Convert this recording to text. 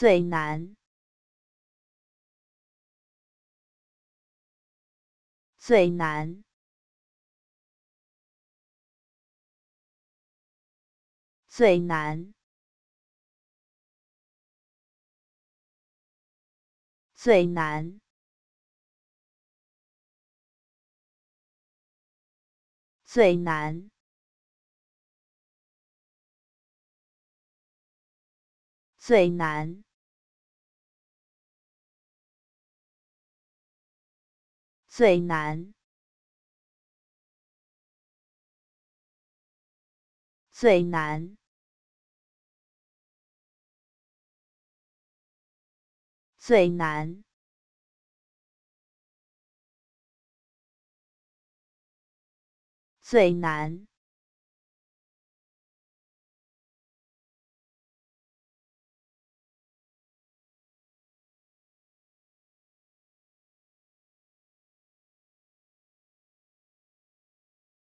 最难，最难，最难，最难，最难，最难。最难，最难，最难，最难。